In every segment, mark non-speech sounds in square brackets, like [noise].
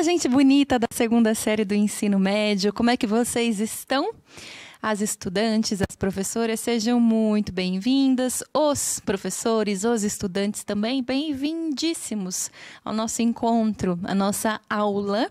Fala, gente bonita da segunda série do ensino médio, como é que vocês estão? As estudantes, as professoras, sejam muito bem-vindas. Os professores, os estudantes também, bem-vindíssimos ao nosso encontro, à nossa aula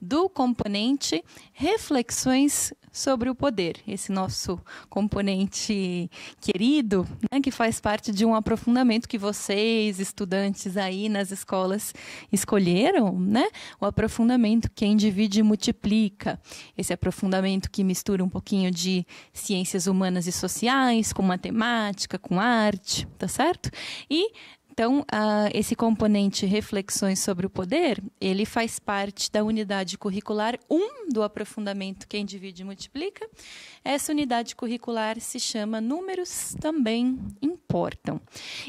do componente reflexões sobre o poder, esse nosso componente querido, né, que faz parte de um aprofundamento que vocês, estudantes aí nas escolas, escolheram, né? O aprofundamento quem divide e multiplica. Esse aprofundamento que mistura um pouquinho de ciências humanas e sociais com matemática, com arte, tá certo? E então, uh, esse componente reflexões sobre o poder, ele faz parte da unidade curricular 1 do aprofundamento Quem Divide e Multiplica. Essa unidade curricular se chama Números Também Importam.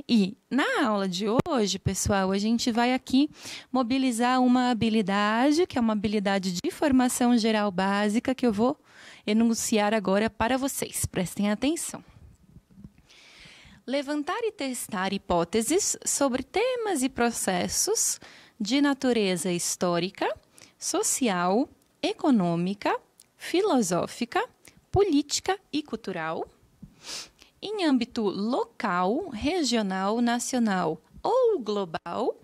E na aula de hoje, pessoal, a gente vai aqui mobilizar uma habilidade, que é uma habilidade de formação geral básica, que eu vou enunciar agora para vocês. Prestem atenção levantar e testar hipóteses sobre temas e processos de natureza histórica, social, econômica, filosófica, política e cultural, em âmbito local, regional, nacional ou global,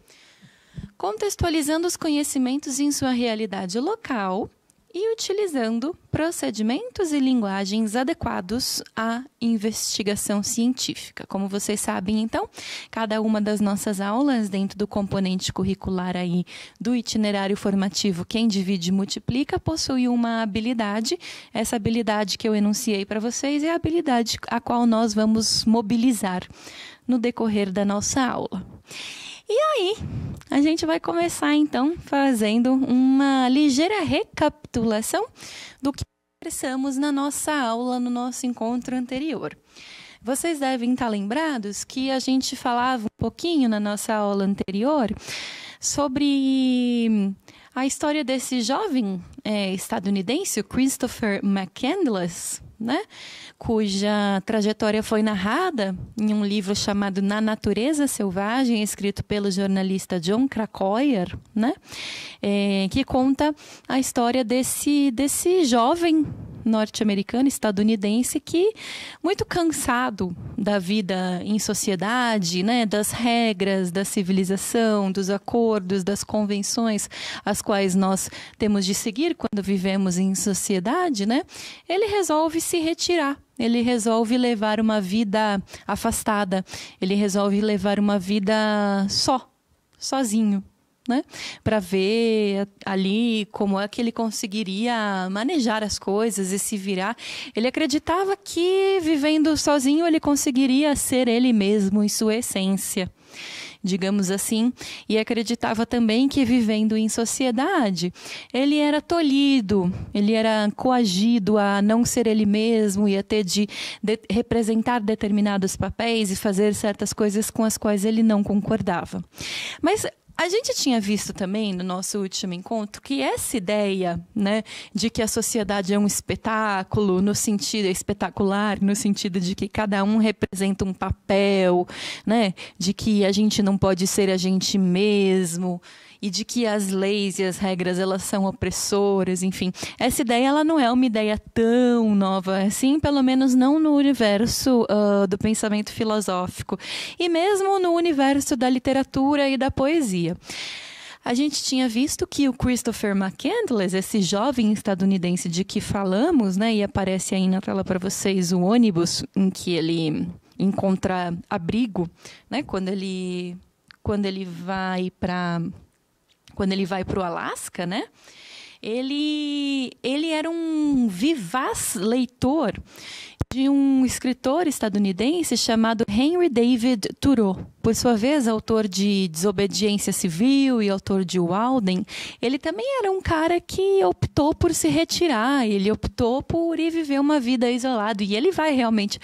contextualizando os conhecimentos em sua realidade local e utilizando procedimentos e linguagens adequados à investigação científica. Como vocês sabem, então, cada uma das nossas aulas dentro do componente curricular aí do itinerário formativo Quem divide multiplica possui uma habilidade. Essa habilidade que eu enunciei para vocês é a habilidade a qual nós vamos mobilizar no decorrer da nossa aula. E aí, a gente vai começar então fazendo uma ligeira recapitulação do que conversamos na nossa aula, no nosso encontro anterior. Vocês devem estar lembrados que a gente falava um pouquinho na nossa aula anterior sobre a história desse jovem é, estadunidense, Christopher McCandless, né? cuja trajetória foi narrada em um livro chamado Na Natureza Selvagem, escrito pelo jornalista John Krakoyer, né? É, que conta a história desse, desse jovem norte-americano, estadunidense, que muito cansado da vida em sociedade, né, das regras, da civilização, dos acordos, das convenções às quais nós temos de seguir quando vivemos em sociedade, né, ele resolve se retirar ele resolve levar uma vida afastada, ele resolve levar uma vida só, sozinho, né? Para ver ali como é que ele conseguiria manejar as coisas e se virar. Ele acreditava que vivendo sozinho ele conseguiria ser ele mesmo em sua essência. Digamos assim, e acreditava também que vivendo em sociedade, ele era tolhido, ele era coagido a não ser ele mesmo e a ter de, de representar determinados papéis e fazer certas coisas com as quais ele não concordava. Mas a gente tinha visto também no nosso último encontro que essa ideia, né, de que a sociedade é um espetáculo, no sentido é espetacular, no sentido de que cada um representa um papel, né, de que a gente não pode ser a gente mesmo e de que as leis e as regras elas são opressoras, enfim. Essa ideia ela não é uma ideia tão nova assim, pelo menos não no universo uh, do pensamento filosófico e mesmo no universo da literatura e da poesia. A gente tinha visto que o Christopher McCandless, esse jovem estadunidense de que falamos, né, e aparece aí na tela para vocês o ônibus em que ele encontra abrigo, né, quando ele quando ele vai para quando ele vai para o Alasca, né? Ele, ele era um vivaz leitor de um escritor estadunidense chamado Henry David Thoreau. Por sua vez, autor de Desobediência Civil e autor de Walden, ele também era um cara que optou por se retirar, ele optou por ir viver uma vida isolado. E ele vai realmente,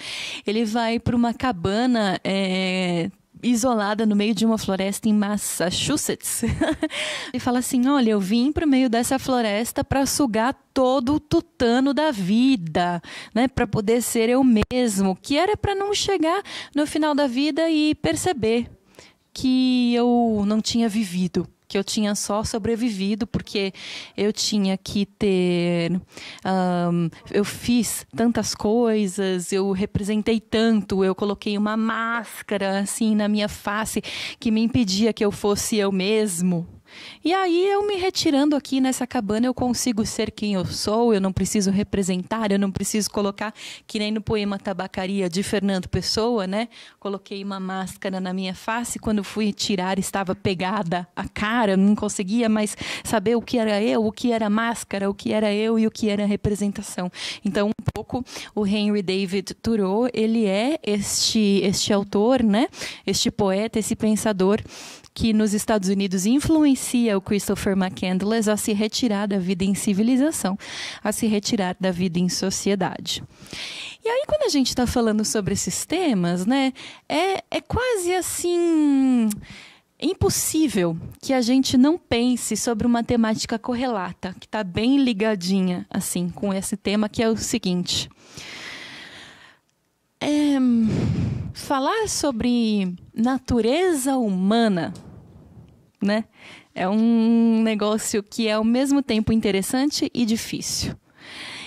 ele vai para uma cabana é, isolada no meio de uma floresta em Massachusetts. [laughs] e fala assim: "Olha, eu vim para o meio dessa floresta para sugar todo o tutano da vida, né, para poder ser eu mesmo, que era para não chegar no final da vida e perceber que eu não tinha vivido que eu tinha só sobrevivido porque eu tinha que ter. Um, eu fiz tantas coisas, eu representei tanto, eu coloquei uma máscara assim na minha face que me impedia que eu fosse eu mesmo. E aí eu me retirando aqui nessa cabana, eu consigo ser quem eu sou, eu não preciso representar, eu não preciso colocar, que nem no poema Tabacaria de Fernando Pessoa, né? Coloquei uma máscara na minha face, quando fui tirar estava pegada a cara, não conseguia mais saber o que era eu, o que era máscara, o que era eu e o que era representação. Então, um pouco o Henry David Thoreau, ele é este este autor, né? Este poeta, esse pensador que nos Estados Unidos influencia o Christopher McCandless a se retirar da vida em civilização, a se retirar da vida em sociedade. E aí, quando a gente está falando sobre esses temas, né, é, é quase assim. É impossível que a gente não pense sobre uma temática correlata, que está bem ligadinha assim com esse tema, que é o seguinte. É... Falar sobre natureza humana, né? É um negócio que é ao mesmo tempo interessante e difícil.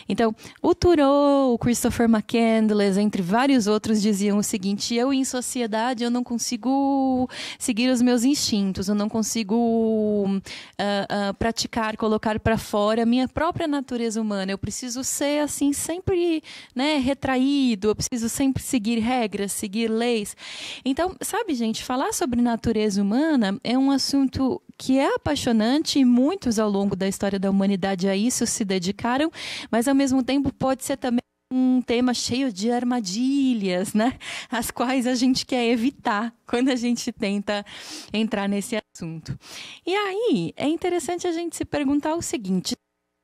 Então, o Thoreau, o Christopher McCandless, entre vários outros, diziam o seguinte: eu, em sociedade, eu não consigo seguir os meus instintos, eu não consigo uh, uh, praticar, colocar para fora a minha própria natureza humana. Eu preciso ser, assim, sempre né, retraído, eu preciso sempre seguir regras, seguir leis. Então, sabe, gente, falar sobre natureza humana é um assunto que é apaixonante e muitos ao longo da história da humanidade a isso se dedicaram, mas a ao mesmo tempo pode ser também um tema cheio de armadilhas, né? As quais a gente quer evitar quando a gente tenta entrar nesse assunto. E aí é interessante a gente se perguntar o seguinte: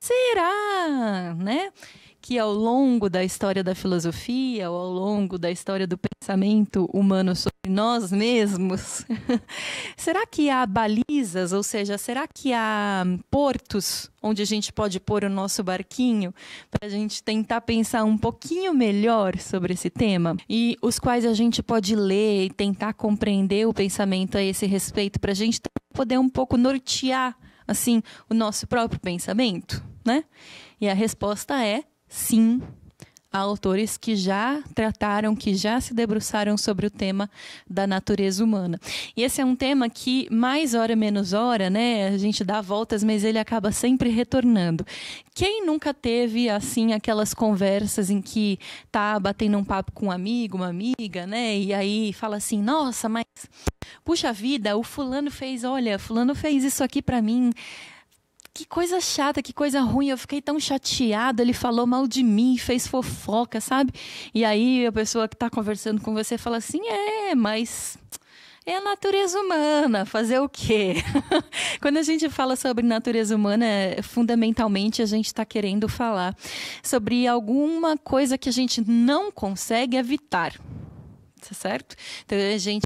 será, né? que ao longo da história da filosofia, ou ao longo da história do pensamento humano sobre nós mesmos, [laughs] será que há balizas, ou seja, será que há portos onde a gente pode pôr o nosso barquinho para a gente tentar pensar um pouquinho melhor sobre esse tema e os quais a gente pode ler e tentar compreender o pensamento a esse respeito para a gente poder um pouco nortear assim o nosso próprio pensamento, né? E a resposta é sim, há autores que já trataram, que já se debruçaram sobre o tema da natureza humana. E esse é um tema que, mais hora menos hora, né, a gente dá voltas, mas ele acaba sempre retornando. Quem nunca teve, assim, aquelas conversas em que tá batendo um papo com um amigo, uma amiga, né, e aí fala assim, nossa, mas, puxa vida, o fulano fez, olha, fulano fez isso aqui para mim, que coisa chata, que coisa ruim, eu fiquei tão chateada, ele falou mal de mim, fez fofoca, sabe? E aí a pessoa que está conversando com você fala assim: é, mas é a natureza humana, fazer o quê? [laughs] Quando a gente fala sobre natureza humana, é, fundamentalmente a gente está querendo falar sobre alguma coisa que a gente não consegue evitar, tá certo? Então a gente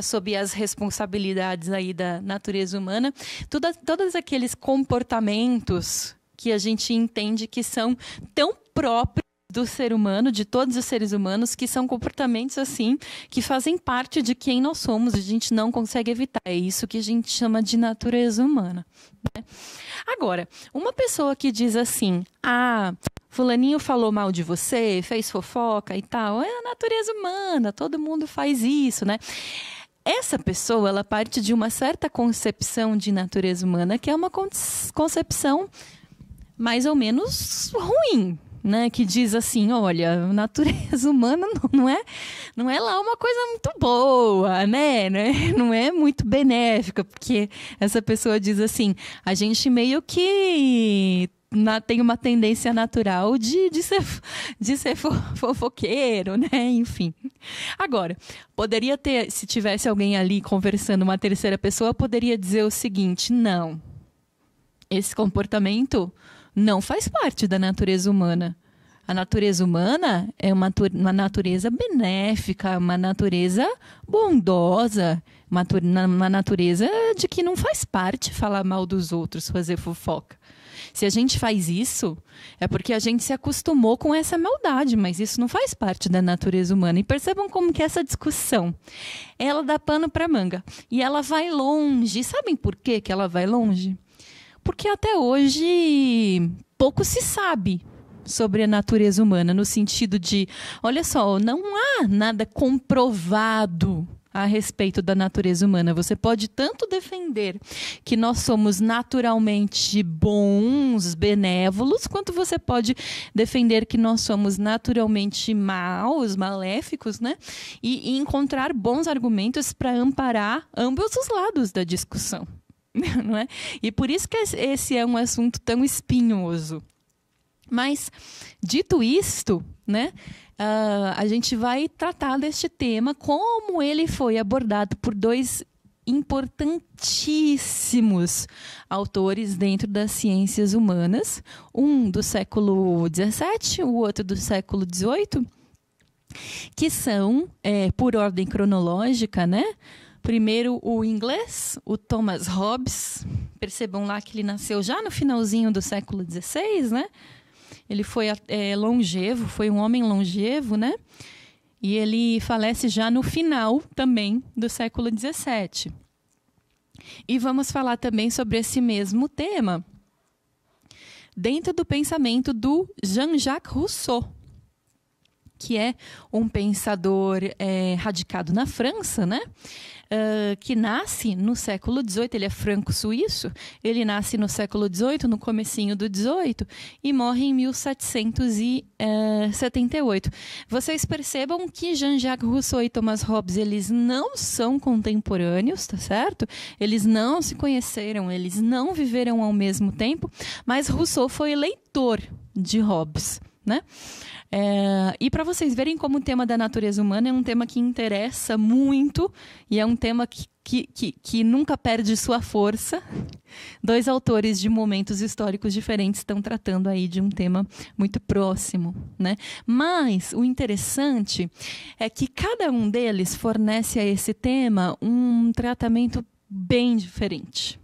sobre as responsabilidades aí da natureza humana, toda, todos aqueles comportamentos que a gente entende que são tão próprios do ser humano, de todos os seres humanos, que são comportamentos assim, que fazem parte de quem nós somos, a gente não consegue evitar. É isso que a gente chama de natureza humana. Né? Agora, uma pessoa que diz assim, ah, Fulaninho falou mal de você, fez fofoca e tal. É a natureza humana, todo mundo faz isso, né? Essa pessoa, ela parte de uma certa concepção de natureza humana, que é uma concepção mais ou menos ruim, né, que diz assim, olha, natureza [laughs] humana não é, não é lá uma coisa muito boa, né, é, [laughs] não é muito benéfica, porque essa pessoa diz assim, a gente meio que na, tem uma tendência natural de, de ser, [laughs] de ser [laughs] fofoqueiro, né? Enfim. Agora, poderia ter, se tivesse alguém ali conversando, uma terceira pessoa, poderia dizer o seguinte: não, esse comportamento não faz parte da natureza humana. A natureza humana é uma, uma natureza benéfica, uma natureza bondosa, uma, uma natureza de que não faz parte falar mal dos outros, fazer fofoca. Se a gente faz isso, é porque a gente se acostumou com essa maldade, mas isso não faz parte da natureza humana. E percebam como que essa discussão, ela dá pano para manga. E ela vai longe. sabem por quê que ela vai longe? Porque até hoje pouco se sabe sobre a natureza humana, no sentido de, olha só, não há nada comprovado a respeito da natureza humana. Você pode tanto defender que nós somos naturalmente bons, benévolos, quanto você pode defender que nós somos naturalmente maus, maléficos, né? E, e encontrar bons argumentos para amparar ambos os lados da discussão. [laughs] Não é? E por isso que esse é um assunto tão espinhoso. Mas, dito isto, né, uh, a gente vai tratar deste tema como ele foi abordado por dois importantíssimos autores dentro das ciências humanas, um do século XVII, o outro do século XVIII, que são, é, por ordem cronológica, né? Primeiro o inglês, o Thomas Hobbes. Percebam lá que ele nasceu já no finalzinho do século XVI, né? Ele foi é, longevo, foi um homem longevo, né? E ele falece já no final também do século XVII. E vamos falar também sobre esse mesmo tema dentro do pensamento do Jean-Jacques Rousseau, que é um pensador é, radicado na França, né? uh, que nasce no século XVIII, ele é franco-suíço, ele nasce no século XVIII, no comecinho do XVIII, e morre em 1778. Vocês percebam que Jean-Jacques Rousseau e Thomas Hobbes, eles não são contemporâneos, tá certo? Eles não se conheceram, eles não viveram ao mesmo tempo, mas Rousseau foi leitor de Hobbes né? É, e para vocês verem como o tema da natureza humana é um tema que interessa muito e é um tema que, que, que, que nunca perde sua força, dois autores de momentos históricos diferentes estão tratando aí de um tema muito próximo, né? Mas o interessante é que cada um deles fornece a esse tema um tratamento bem diferente.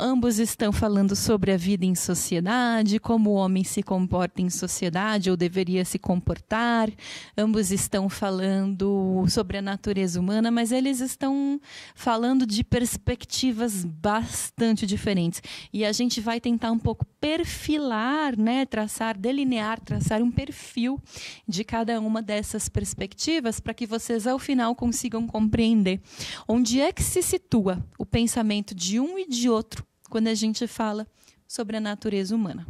Ambos estão falando sobre a vida em sociedade, como o homem se comporta em sociedade ou deveria se comportar. Ambos estão falando sobre a natureza humana, mas eles estão falando de perspectivas bastante diferentes. E a gente vai tentar um pouco perfilar, né, traçar, delinear, traçar um perfil de cada uma dessas perspectivas para que vocês ao final consigam compreender onde é que se situa o pensamento de um e de outro quando a gente fala sobre a natureza humana.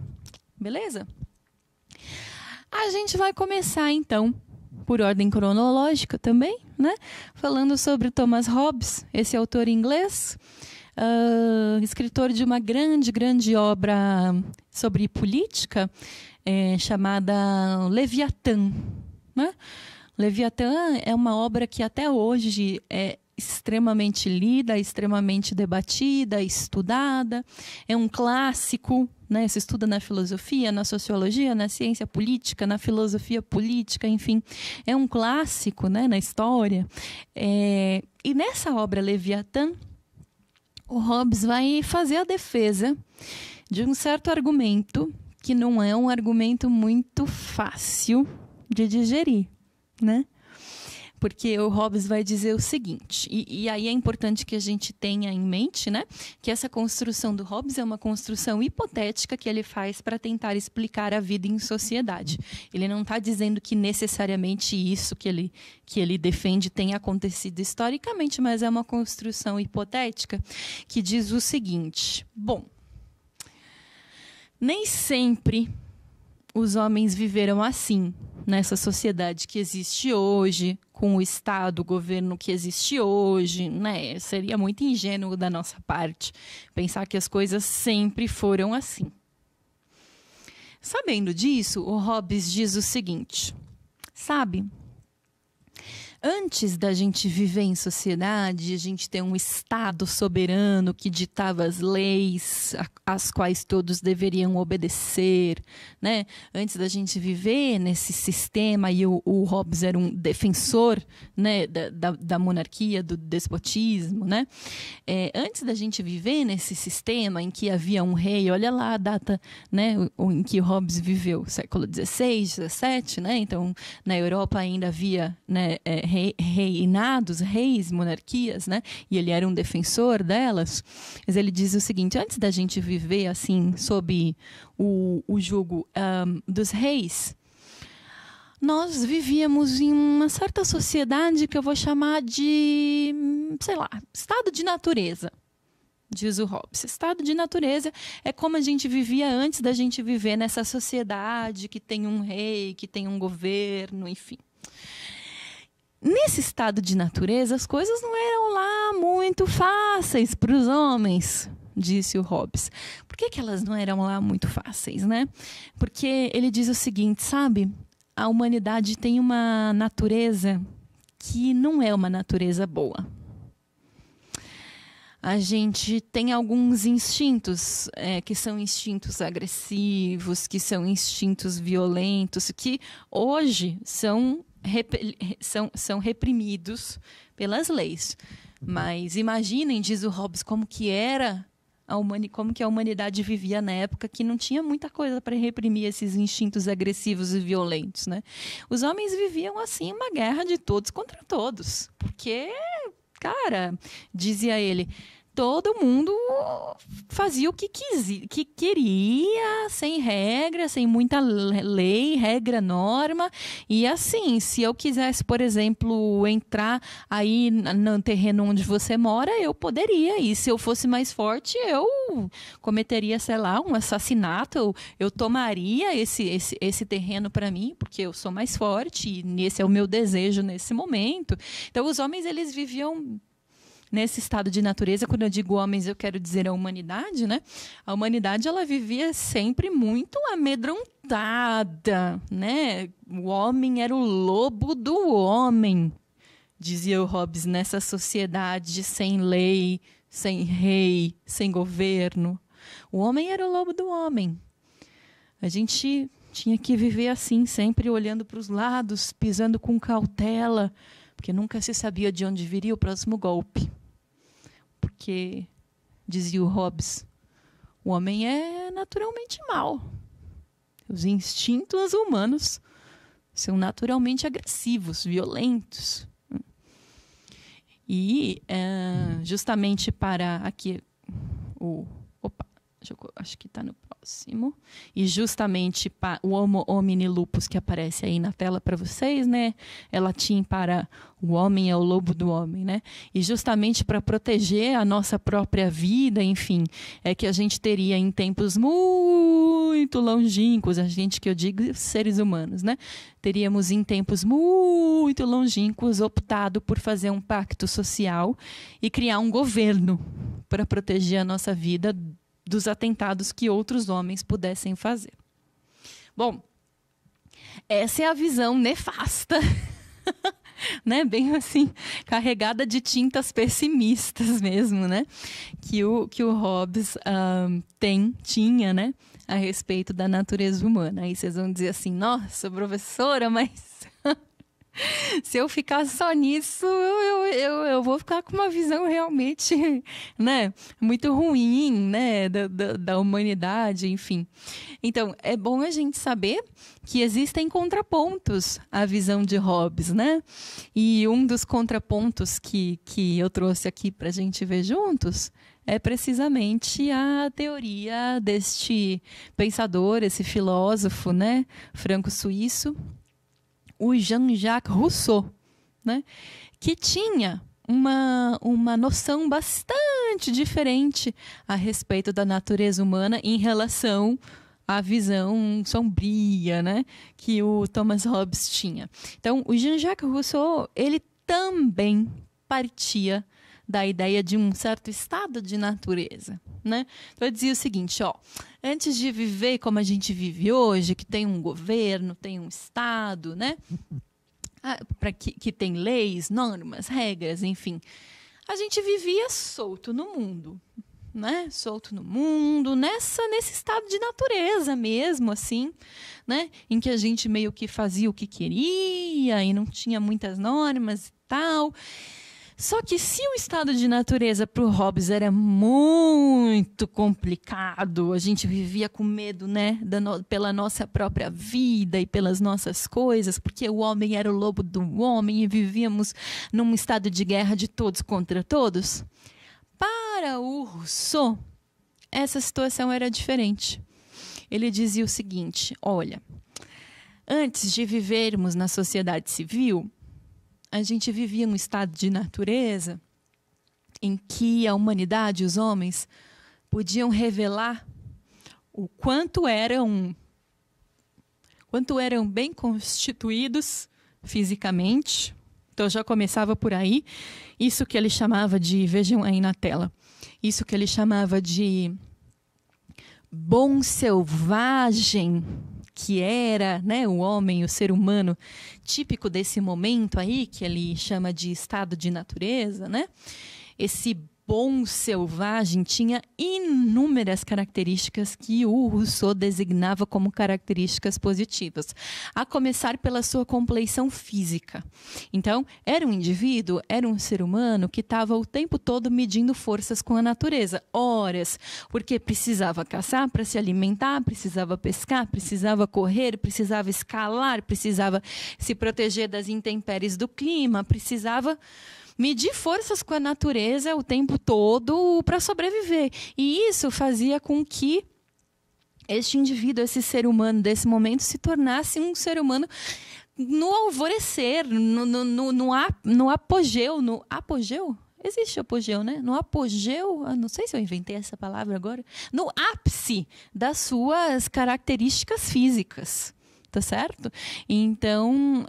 Beleza? A gente vai começar então por ordem cronológica também, né? Falando sobre Thomas Hobbes, esse autor inglês, uh, escritor de uma grande, grande obra sobre política é, chamada Leviatã. Né? Leviatã é uma obra que até hoje é extremamente lida, extremamente debatida, estudada, é um clássico, né? Se estuda na filosofia, na sociologia, na ciência política, na filosofia política, enfim, é um clássico, né? Na história. É... E nessa obra Leviatã, o Hobbes vai fazer a defesa de um certo argumento que não é um argumento muito fácil de digerir, né? porque o Hobbes vai dizer o seguinte, e, e aí é importante que a gente tenha em mente, né, que essa construção do Hobbes é uma construção hipotética que ele faz para tentar explicar a vida em sociedade. Ele não está dizendo que necessariamente isso que ele, que ele defende tenha acontecido historicamente, mas é uma construção hipotética que diz o seguinte: bom, nem sempre os homens viveram assim, nessa sociedade que existe hoje, com o Estado, o governo que existe hoje, né? Seria muito ingênuo da nossa parte pensar que as coisas sempre foram assim. Sabendo disso, o Hobbes diz o seguinte: sabe, antes da gente viver em sociedade, a gente ter um Estado soberano que ditava as leis às quais todos deveriam obedecer, né? Antes da gente viver nesse sistema, e o, o Hobbes era um defensor né, da, da, da monarquia, do despotismo, né? É, antes da gente viver nesse sistema em que havia um rei, olha lá a data né, em que Hobbes viveu, século XVI, XVII, né? Então, na Europa ainda havia né, é, rei, reinados, reis, monarquias, né? E ele era um defensor delas. Mas ele diz o seguinte: antes da gente viver assim, sob o, o jugo um, dos reis, nós vivíamos em uma certa sociedade que eu vou chamar de, sei lá, estado de natureza diz o Hobbes. Estado de natureza é como a gente vivia antes da gente viver nessa sociedade que tem um rei, que tem um governo, enfim. Nesse estado de natureza, as coisas não eram lá muito fáceis para os homens, disse o Hobbes. Por que, que elas não eram lá muito fáceis, né? Porque ele diz o seguinte, sabe? A humanidade tem uma natureza que não é uma natureza boa. A gente tem alguns instintos é, que são instintos agressivos, que são instintos violentos, que hoje são são, são reprimidos pelas leis. Uhum. Mas imaginem, diz o Hobbes, como que era a como que a humanidade vivia na época que não tinha muita coisa para reprimir esses instintos agressivos e violentos, né? Os homens viviam assim uma guerra de todos contra todos, porque cara, dizia ele, todo mundo fazia o que, quis, que queria, sem regra, sem muita lei, regra, norma. E assim, se eu quisesse, por exemplo, entrar aí no terreno onde você mora, eu poderia. E se eu fosse mais forte, eu cometeria, sei lá, um assassinato. Eu, eu tomaria esse, esse, esse terreno para mim, porque eu sou mais forte e esse é o meu desejo nesse momento. Então, os homens, eles viviam nesse estado de natureza, quando eu digo homens, eu quero dizer a humanidade, né? A humanidade ela vivia sempre muito amedrontada, né? O homem era o lobo do homem, dizia o Hobbes, nessa sociedade sem lei, sem rei, sem governo. O homem era o lobo do homem. A gente tinha que viver assim, sempre olhando para os lados, pisando com cautela, porque nunca se sabia de onde viria o próximo golpe porque, dizia o Hobbes, o homem é naturalmente mau. Os instintos humanos são naturalmente agressivos, violentos. E é, justamente para aqui o opa, acho que está no próximo. E justamente o Homo homini lupus que aparece aí na tela para vocês, né? É latim para o homem é o lobo do homem, né? E justamente para proteger a nossa própria vida, enfim, é que a gente teria em tempos muito longínquos, a gente que eu digo seres humanos, né? Teríamos em tempos muito longínquos optado por fazer um pacto social e criar um governo para proteger a nossa vida dos atentados que outros homens pudessem fazer. Bom, essa é a visão nefasta, [laughs] né? Bem assim, carregada de tintas pessimistas mesmo, né? Que o, que o Hobbes tem, tinha, né? A respeito da natureza humana. Aí vocês vão dizer assim, nossa, professora, mas [laughs] se eu ficar só nisso, eu, eu, eu vou ficar com uma visão realmente, [laughs] né, muito ruim, né, da, da, da, humanidade, enfim. Então, é bom a gente saber que existem contrapontos à visão de Hobbes, né? E um dos contrapontos que, que eu trouxe aqui para a gente ver juntos é precisamente a teoria deste pensador, esse filósofo, né, franco-suíço, o Jean-Jacques Rousseau, né? que tinha uma, uma noção bastante diferente a respeito da natureza humana em relação à visão sombria né, que o Thomas Hobbes tinha. Então, o Jean-Jacques Rousseau ele também partia da ideia de um certo estado de natureza. Né? Então, ele dizia o seguinte, ó antes de viver como a gente vive hoje, que tem um governo, tem um Estado, né? [laughs] Ah, para que, que tem leis, normas, regras, enfim. A gente vivia solto no mundo, né? Solto no mundo, nessa nesse estado de natureza mesmo, assim, né? Em que a gente meio que fazia o que queria e não tinha muitas normas e tal. Só que se o estado de natureza para o Hobbes era muito complicado, a gente vivia com medo, né, no, pela nossa própria vida e pelas nossas coisas, porque o homem era o lobo do homem e vivíamos num estado de guerra de todos contra todos. Para o Rousseau, essa situação era diferente. Ele dizia o seguinte: olha, antes de vivermos na sociedade civil, a gente vivia num estado de natureza em que a humanidade, os homens, podiam revelar o quanto eram quanto eram bem constituídos fisicamente. Então já começava por aí. Isso que ele chamava de, vejam aí na tela, isso que ele chamava de bom selvagem que era, né, o homem, o ser humano típico desse momento aí que ele chama de estado de natureza, né? Esse bom selvagem tinha inúmeras características que o Rousseau designava como características positivas, a começar pela sua compleição física. Então, era um indivíduo, era um ser humano que estava o tempo todo medindo forças com a natureza, horas, porque precisava caçar para se alimentar, precisava pescar, precisava correr, precisava escalar, precisava se proteger das intempéries do clima, precisava medir forças com a natureza o tempo todo para sobreviver. E isso fazia com que este indivíduo, esse ser humano desse momento, se tornasse um ser humano no alvorecer, no, no, no, no, apogeu, no apogeu? Existe apogeu, né? No apogeu, ah, não sei se eu inventei essa palavra agora, no ápice das suas características físicas tá certo? Então, uh,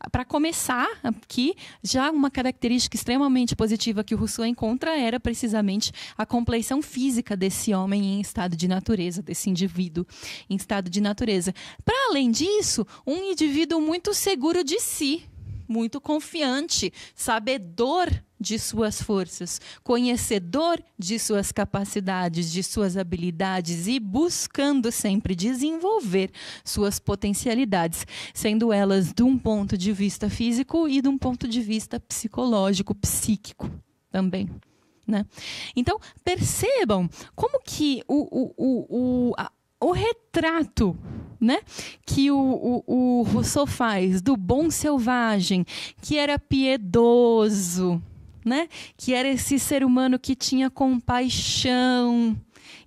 ah, para começar aqui, já uma característica extremamente positiva que o Rousseau encontra era precisamente a compleição física desse homem em estado de natureza, desse indivíduo em estado de natureza. Para além disso, um indivíduo muito seguro de si, muito confiante, sabedor de suas forças, conhecedor de suas capacidades, de suas habilidades e buscando sempre desenvolver suas potencialidades, sendo elas de um ponto de vista físico e de um ponto de vista psicológico, psíquico também. Né? Então, percebam como que o, o, o, a, o retrato né, que o, o, o Rousseau faz do bom selvagem, que era piedoso, né? Que era esse ser humano que tinha compaixão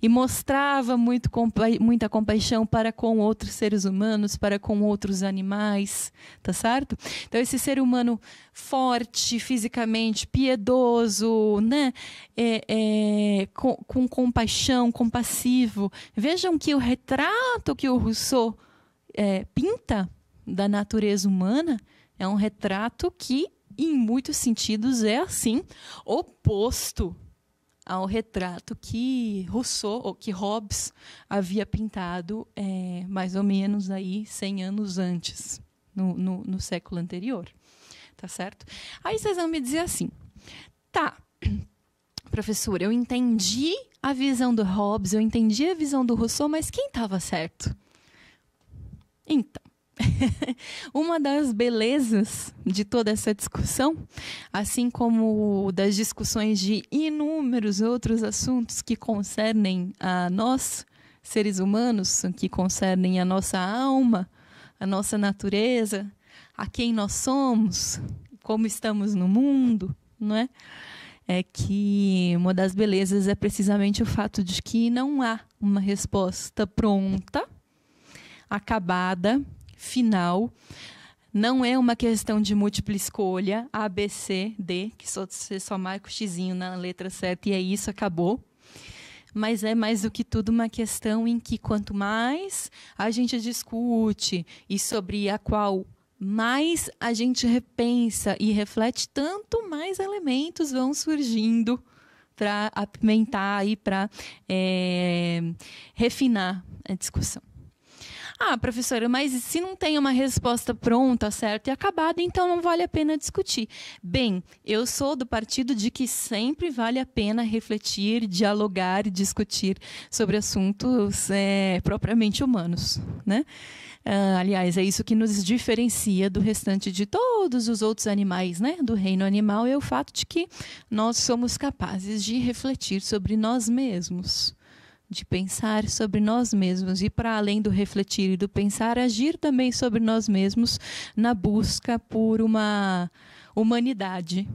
e mostrava muito compa muita compaixão para com outros seres humanos, para com outros animais, tá certo? Então esse ser humano forte fisicamente, piedoso, né? É, é, com, com compaixão, compassivo. Vejam que o retrato que o Rousseau é, pinta da natureza humana é um retrato que em muitos sentidos é assim, oposto ao retrato que Rousseau, ou que Hobbes havia pintado é, mais ou menos aí 100 anos antes, no, no, no século anterior, tá certo? Aí vocês vão me dizer assim, tá, professor, eu entendi a visão do Hobbes, eu entendi a visão do Rousseau, mas quem estava certo? Então, [laughs] Uma das belezas de toda essa discussão, assim como das discussões de inúmeros outros assuntos que concernem a nós, seres humanos, que concernem a nossa alma, a nossa natureza, a quem nós somos, como estamos no mundo, não é? É que uma das belezas é precisamente o fato de que não há uma resposta pronta, acabada final. Não é uma questão de múltipla escolha, A, B, C, D, que só, você só marca o xizinho na letra certa e é isso, acabou. Mas é mais do que tudo uma questão em que quanto mais a gente discute e sobre a qual mais a gente repensa e reflete, tanto mais elementos vão surgindo para apimentar e para é, eh, refinar a discussão. Ah, professora, mas se não tem uma resposta pronta, certa e acabada, então não vale a pena discutir. Bem, eu sou do partido de que sempre vale a pena refletir, dialogar e discutir sobre assuntos é, propriamente humanos, né? Ah, aliás, é isso que nos diferencia do restante de todos os outros animais, né? Do reino animal é o fato de que nós somos capazes de refletir sobre nós mesmos de pensar sobre nós mesmos e, para além do refletir e do pensar, agir também sobre nós mesmos na busca por uma humanidade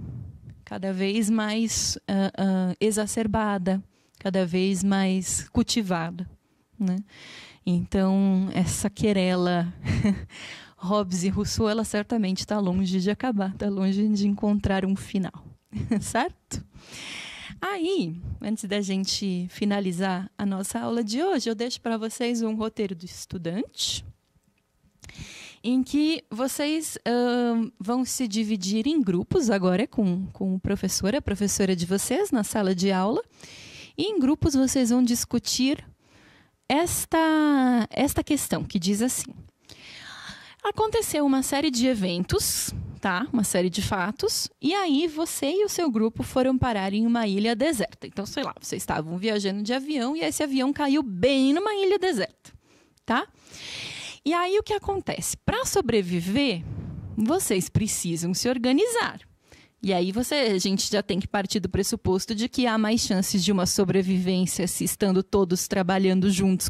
cada vez mais uh, uh, exacerbada, cada vez mais cultivada. Né? Então, essa querela [laughs] Hobbes e Rousseau, ela certamente está longe de acabar, está longe de encontrar um final, [laughs] certo? Aí, antes da gente finalizar a nossa aula de hoje, eu deixo para vocês um roteiro do estudante, em que vocês uh, vão se dividir em grupos, agora é com, com o professor, a professora de vocês, na sala de aula, e em grupos vocês vão discutir esta, esta questão, que diz assim. Aconteceu uma série de eventos, tá? Uma série de fatos. E aí você e o seu grupo foram parar em uma ilha deserta. Então, sei lá, vocês estavam viajando de avião e esse avião caiu bem numa ilha deserta, tá? E aí o que acontece? Para sobreviver, vocês precisam se organizar. E aí você, a gente já tem que partir do pressuposto de que há mais chances de uma sobrevivência se estando todos trabalhando juntos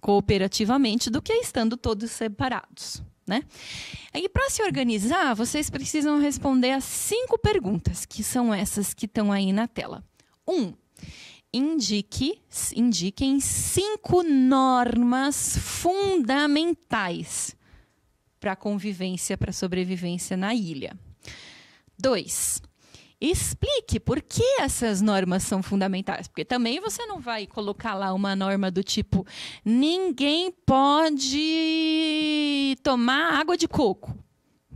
cooperativamente do que estando todos separados, né? E para se organizar, vocês precisam responder as cinco perguntas, que são essas que estão aí na tela. Um, indique, indiquem cinco normas fundamentais para a convivência, para a sobrevivência na ilha. Dois, explique por que essas normas são fundamentais. Porque também você não vai colocar lá uma norma do tipo: ninguém pode tomar água de coco.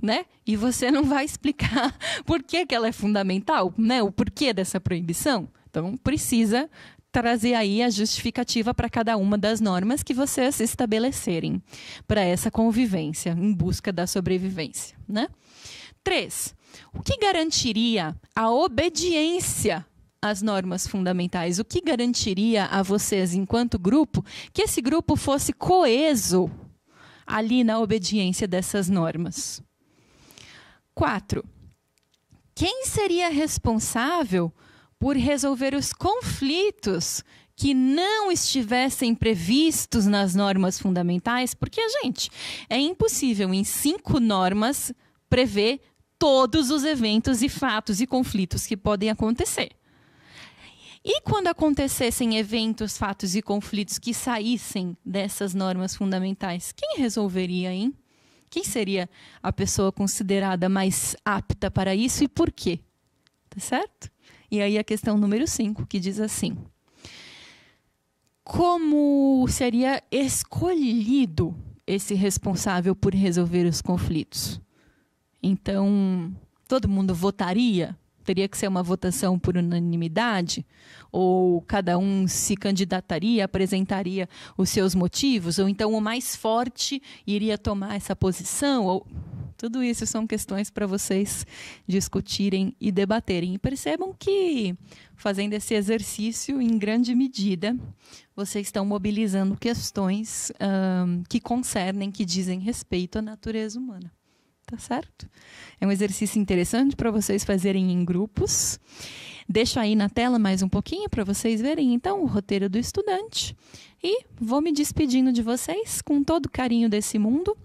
Né? E você não vai explicar [laughs] por que, que ela é fundamental, né? o porquê dessa proibição. Então, precisa trazer aí a justificativa para cada uma das normas que vocês estabelecerem para essa convivência, em busca da sobrevivência. Né? Três, o que garantiria a obediência às normas fundamentais? O que garantiria a vocês, enquanto grupo, que esse grupo fosse coeso ali na obediência dessas normas? Quatro. Quem seria responsável por resolver os conflitos que não estivessem previstos nas normas fundamentais, porque, gente, é impossível em cinco normas prever todos os eventos e fatos e conflitos que podem acontecer. E quando acontecessem eventos, fatos e conflitos que saíssem dessas normas fundamentais, quem resolveria, hein? Quem seria a pessoa considerada mais apta para isso e por quê? Tá certo? E aí a questão número 5, que diz assim: Como seria escolhido esse responsável por resolver os conflitos? Então, todo mundo votaria? Teria que ser uma votação por unanimidade? Ou cada um se candidataria, apresentaria os seus motivos? Ou então o mais forte iria tomar essa posição? Ou... Tudo isso são questões para vocês discutirem e debaterem. E percebam que, fazendo esse exercício, em grande medida, vocês estão mobilizando questões que concernem, que dizem respeito à natureza humana tá certo? É um exercício interessante para vocês fazerem em grupos. Deixo aí na tela mais um pouquinho para vocês verem então o roteiro do estudante e vou me despedindo de vocês com todo carinho desse mundo.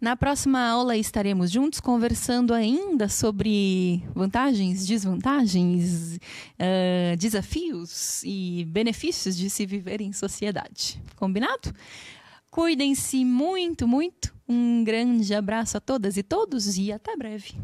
Na próxima aula estaremos juntos conversando ainda sobre vantagens, desvantagens, uh, desafios e benefícios de se viver em sociedade. Combinado? Cuidem-se muito, muito um grande abraço a todas e todos e até breve.